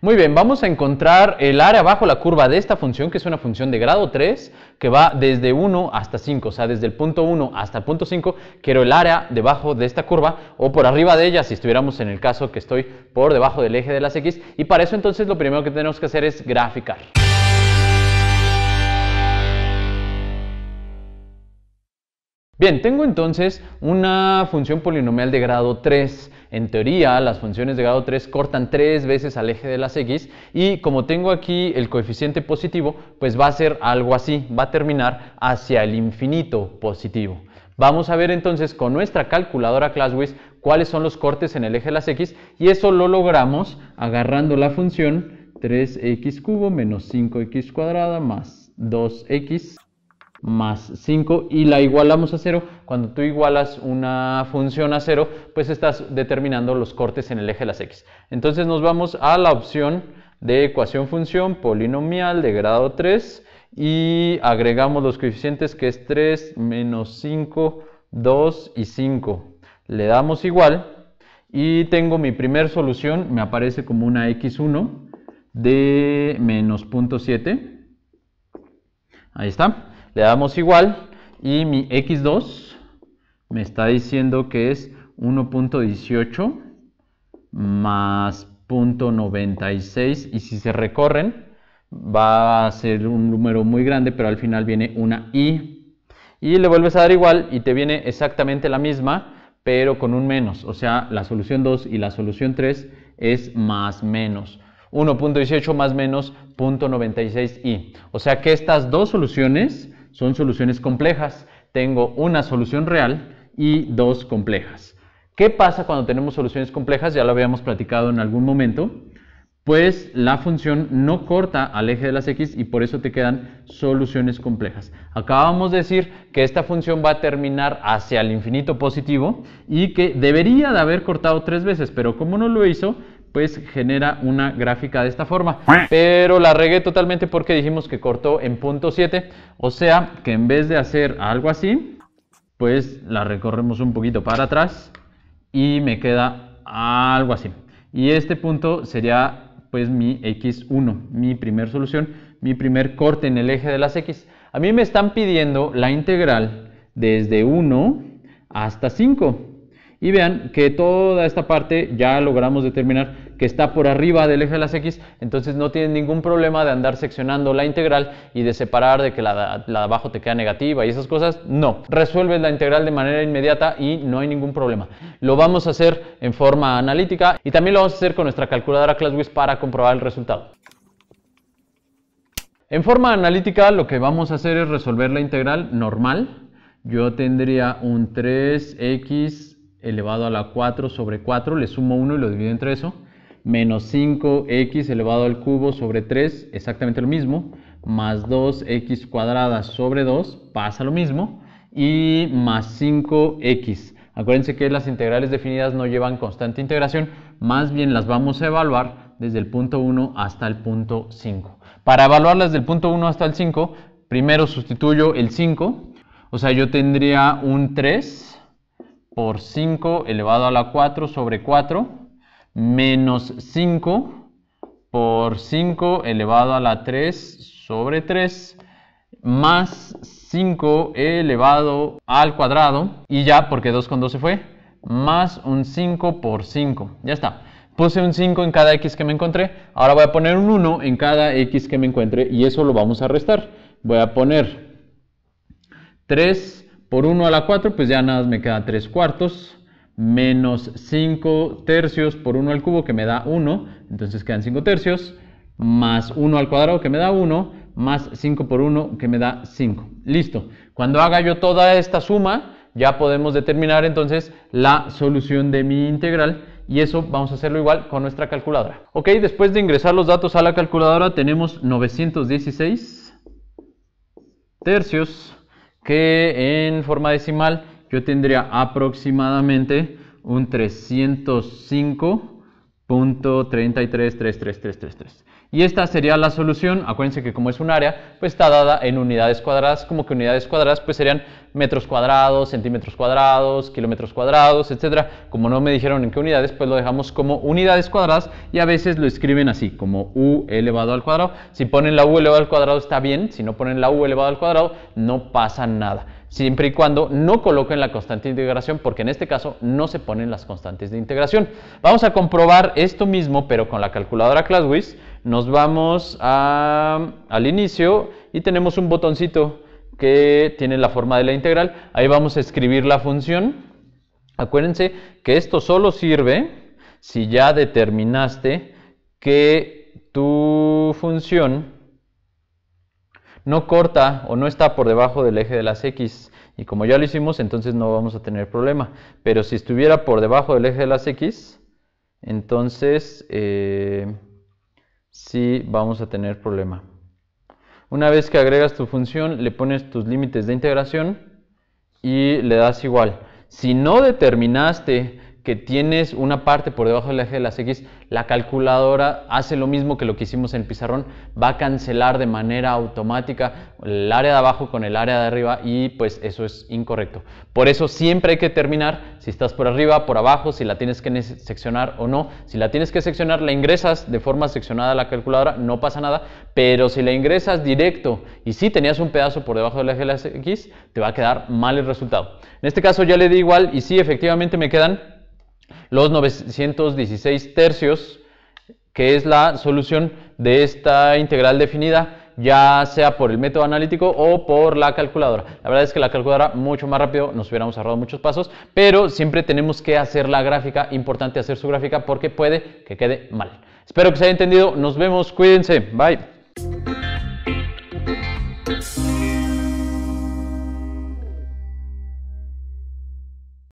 Muy bien, vamos a encontrar el área bajo la curva de esta función, que es una función de grado 3, que va desde 1 hasta 5, o sea, desde el punto 1 hasta el punto 5, quiero el área debajo de esta curva o por arriba de ella, si estuviéramos en el caso que estoy por debajo del eje de las X, y para eso entonces lo primero que tenemos que hacer es graficar. Bien, tengo entonces una función polinomial de grado 3. En teoría, las funciones de grado 3 cortan 3 veces al eje de las x y como tengo aquí el coeficiente positivo, pues va a ser algo así, va a terminar hacia el infinito positivo. Vamos a ver entonces con nuestra calculadora ClassWiz cuáles son los cortes en el eje de las x y eso lo logramos agarrando la función 3x cubo menos 5x cuadrada más 2x más 5 y la igualamos a 0. Cuando tú igualas una función a 0, pues estás determinando los cortes en el eje de las x. Entonces nos vamos a la opción de ecuación función polinomial de grado 3 y agregamos los coeficientes que es 3 menos 5, 2 y 5. Le damos igual y tengo mi primer solución, me aparece como una x1 de menos 0.7. Ahí está le damos igual y mi x2 me está diciendo que es 1.18 más 0.96 y si se recorren va a ser un número muy grande pero al final viene una i y le vuelves a dar igual y te viene exactamente la misma pero con un menos o sea la solución 2 y la solución 3 es más menos 1.18 más menos 96 i o sea que estas dos soluciones son soluciones complejas. Tengo una solución real y dos complejas. ¿Qué pasa cuando tenemos soluciones complejas? Ya lo habíamos platicado en algún momento. Pues la función no corta al eje de las x y por eso te quedan soluciones complejas. Acabamos de decir que esta función va a terminar hacia el infinito positivo y que debería de haber cortado tres veces, pero como no lo hizo, pues genera una gráfica de esta forma. Pero la regué totalmente porque dijimos que cortó en punto 7, o sea que en vez de hacer algo así, pues la recorremos un poquito para atrás y me queda algo así. Y este punto sería pues mi X1, mi primer solución, mi primer corte en el eje de las X. A mí me están pidiendo la integral desde 1 hasta 5. Y vean que toda esta parte ya logramos determinar que está por arriba del eje de las x, entonces no tienen ningún problema de andar seccionando la integral y de separar de que la, de abajo te queda negativa y esas cosas. No, Resuelven la integral de manera inmediata y no hay ningún problema. Lo vamos a hacer en forma analítica y también lo vamos a hacer con nuestra calculadora ClassWiz para comprobar el resultado. En forma analítica lo que vamos a hacer es resolver la integral normal. Yo tendría un 3x elevado a la 4 sobre 4, le sumo 1 y lo divido entre eso, menos 5x elevado al cubo sobre 3, exactamente lo mismo, más 2x cuadrada sobre 2, pasa lo mismo, y más 5x. Acuérdense que las integrales definidas no llevan constante integración, más bien las vamos a evaluar desde el punto 1 hasta el punto 5. Para evaluarlas del punto 1 hasta el 5, primero sustituyo el 5, o sea, yo tendría un 3 por 5 elevado a la 4 sobre 4 menos 5 por 5 elevado a la 3 sobre 3 más 5 elevado al cuadrado y ya porque 2 con 2 se fue más un 5 por 5 ya está puse un 5 en cada x que me encontré ahora voy a poner un 1 en cada x que me encuentre y eso lo vamos a restar voy a poner 3 por 1 a la 4, pues ya nada más me queda 3 cuartos menos 5 tercios por 1 al cubo que me da 1, entonces quedan 5 tercios, más 1 al cuadrado que me da 1, más 5 por 1 que me da 5. Listo. Cuando haga yo toda esta suma, ya podemos determinar entonces la solución de mi integral y eso vamos a hacerlo igual con nuestra calculadora. Ok, después de ingresar los datos a la calculadora tenemos 916 tercios que en forma decimal yo tendría aproximadamente un 305 .333333. Y esta sería la solución, acuérdense que como es un área, pues está dada en unidades cuadradas, como que unidades cuadradas pues serían metros cuadrados, centímetros cuadrados, kilómetros cuadrados, etcétera. Como no me dijeron en qué unidades, pues lo dejamos como unidades cuadradas y a veces lo escriben así, como u elevado al cuadrado. Si ponen la u elevado al cuadrado está bien, si no ponen la u elevado al cuadrado no pasa nada siempre y cuando no coloquen la constante de integración, porque en este caso no se ponen las constantes de integración. Vamos a comprobar esto mismo, pero con la calculadora ClassWiz. Nos vamos al inicio y tenemos un botoncito que tiene la forma de la integral. Ahí vamos a escribir la función. Acuérdense que esto solo sirve si ya determinaste que tu función no corta o no está por debajo del eje de las X. Y como ya lo hicimos, entonces no vamos a tener problema. Pero si estuviera por debajo del eje de las X, entonces eh, sí vamos a tener problema. Una vez que agregas tu función, le pones tus límites de integración y le das igual. Si no determinaste que tienes una parte por debajo del eje de las X, la calculadora hace lo mismo que lo que hicimos en el pizarrón, va a cancelar de manera automática el área de abajo con el área de arriba y pues eso es incorrecto. Por eso siempre hay que terminar si estás por arriba, por abajo, si la tienes que seccionar o no. Si la tienes que seccionar, la ingresas de forma seccionada a la calculadora, no pasa nada, pero si la ingresas directo y si tenías un pedazo por debajo del eje de las X, te va a quedar mal el resultado. En este caso ya le di igual y sí, efectivamente me quedan los 916 tercios, que es la solución de esta integral definida, ya sea por el método analítico o por la calculadora. La verdad es que la calculadora mucho más rápido nos hubiéramos ahorrado muchos pasos, pero siempre tenemos que hacer la gráfica, importante hacer su gráfica porque puede que quede mal. Espero que se haya entendido, nos vemos, cuídense, bye.